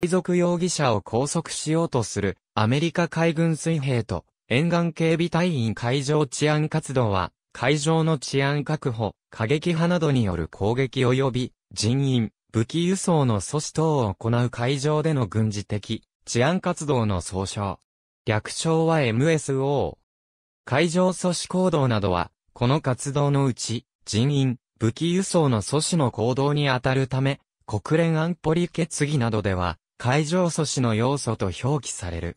海賊容疑者を拘束しようとするアメリカ海軍水兵と沿岸警備隊員海上治安活動は海上の治安確保、過激派などによる攻撃及び人員、武器輸送の阻止等を行う海上での軍事的治安活動の総称。略称は MSO。海上阻止行動などは、この活動のうち、人員、武器輸送の阻止の行動に当たるため、国連安保理決議などでは、会場阻止の要素と表記される。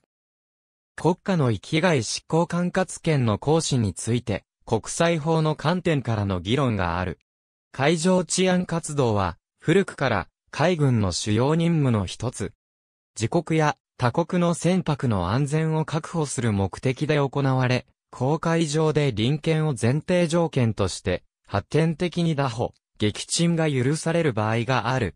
国家の域外執行管轄権の行使について、国際法の観点からの議論がある。海上治安活動は、古くから海軍の主要任務の一つ。自国や他国の船舶の安全を確保する目的で行われ、公海上で臨検を前提条件として、発展的に打破、撃沈が許される場合がある。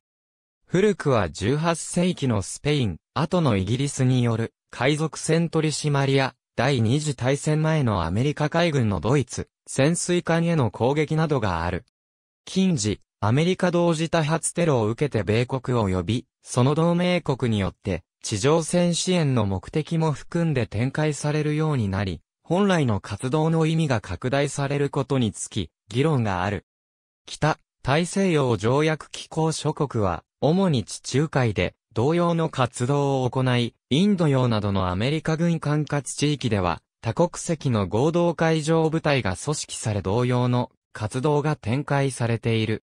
古くは18世紀のスペイン、後のイギリスによる海賊船取締りや第二次大戦前のアメリカ海軍のドイツ、潜水艦への攻撃などがある。近時、アメリカ同時多発テロを受けて米国及び、その同盟国によって、地上戦支援の目的も含んで展開されるようになり、本来の活動の意味が拡大されることにつき、議論がある。北、大西洋条約機構諸国は、主に地中海で、同様の活動を行い、インド洋などのアメリカ軍管轄地域では、多国籍の合同海上部隊が組織され同様の活動が展開されている。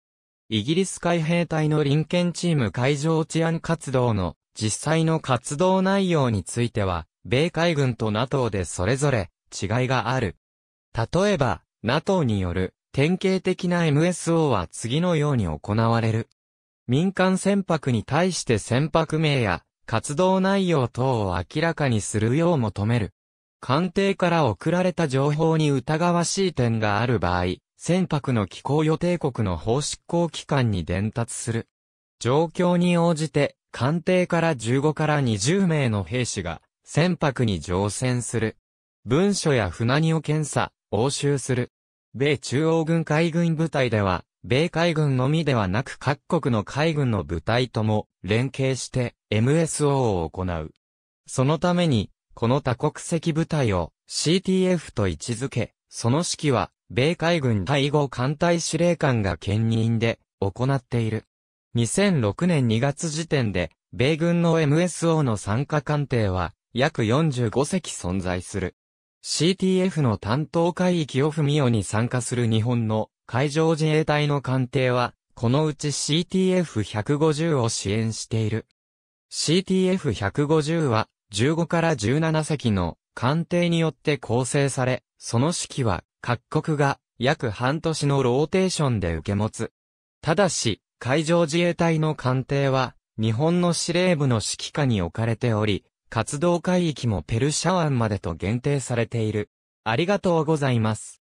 イギリス海兵隊の臨検チーム海上治安活動の実際の活動内容については、米海軍と NATO でそれぞれ違いがある。例えば、NATO による典型的な MSO は次のように行われる。民間船舶に対して船舶名や活動内容等を明らかにするよう求める。官邸から送られた情報に疑わしい点がある場合、船舶の寄港予定国の法執行機関に伝達する。状況に応じて、官邸から15から20名の兵士が船舶に乗船する。文書や船荷を検査、押収する。米中央軍海軍部隊では、米海軍のみではなく各国の海軍の部隊とも連携して MSO を行う。そのために、この多国籍部隊を CTF と位置づけ、その指揮は、米海軍第5艦隊司令官が兼任で行っている。2006年2月時点で、米軍の MSO の参加艦艇は、約45隻存在する。CTF の担当海域を文雄に参加する日本の海上自衛隊の艦艇は、このうち CTF-150 を支援している。CTF-150 は15から17隻の艦艇によって構成され、その指揮は各国が約半年のローテーションで受け持つ。ただし、海上自衛隊の艦艇は日本の司令部の指揮下に置かれており、活動海域もペルシャ湾までと限定されている。ありがとうございます。